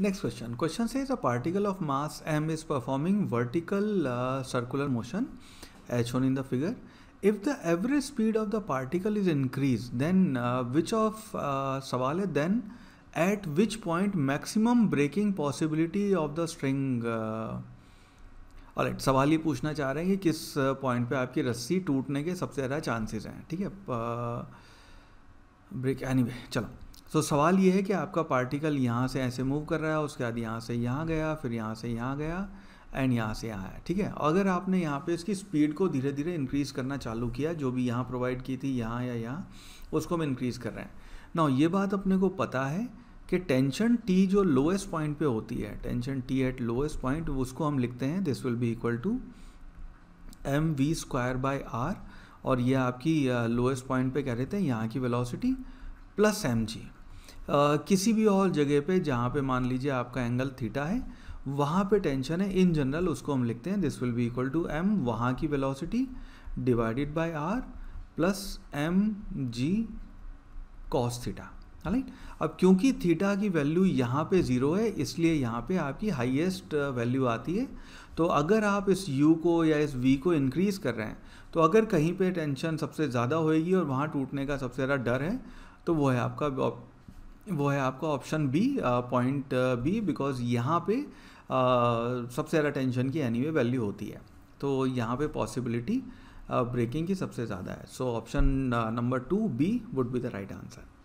next question question से is a particle of mass M is performing vertical circular motion H on in the figure if the average speed of the particle is increase then which of सवाल है then at which point maximum breaking possibility of the string right सवाल ये पूछना चाह रहे हैं कि किस पॉइंट uh, पे आपकी रस्सी टूटने के सबसे ज़्यादा चांसेस हैं ठीक है ब्रेक एनी वे चलो सो so, सवाल ये है कि आपका पार्टिकल यहाँ से ऐसे मूव कर रहा है उसके बाद यहाँ से यहाँ गया फिर यहाँ से यहाँ गया एंड यहाँ से यहाँ आया ठीक है अगर आपने यहाँ पे इसकी स्पीड को धीरे धीरे इंक्रीज़ करना चालू किया जो भी यहाँ प्रोवाइड की थी यहाँ या यहाँ उसको हम इंक्रीज़ कर रहे हैं ना ये बात अपने को पता है कि टेंशन टी जो लोएस्ट पॉइंट पे होती है tension T at lowest point उसको हम लिखते हैं this will be equal to M V square by R और ये आपकी लोएस्ट पॉइंट पे कह रहे थे यहाँ की वेलोसिटी प्लस एम जी किसी भी और जगह पे जहाँ पे मान लीजिए आपका एंगल थीटा है वहाँ पे टेंशन है इन जनरल उसको हम लिखते हैं this will be equal to M वहाँ की velocity divided by R plus M G cos theta right अब क्योंकि थीटा की वैल्यू यहाँ पे ज़ीरो है इसलिए यहाँ पे आपकी हाईएस्ट वैल्यू आती है तो अगर आप इस यू को या इस वी को इंक्रीज़ कर रहे हैं तो अगर कहीं पे टेंशन सबसे ज़्यादा होएगी और वहाँ टूटने का सबसे ज़्यादा डर है तो वो है आपका वो है आपका option B point B because यहाँ पे uh, सबसे ज़्यादा टेंशन की एनी वैल्यू होती है तो यहाँ पे पॉसिबिलिटी ब्रेकिंग uh, की सबसे ज़्यादा है so option number two B would be the right answer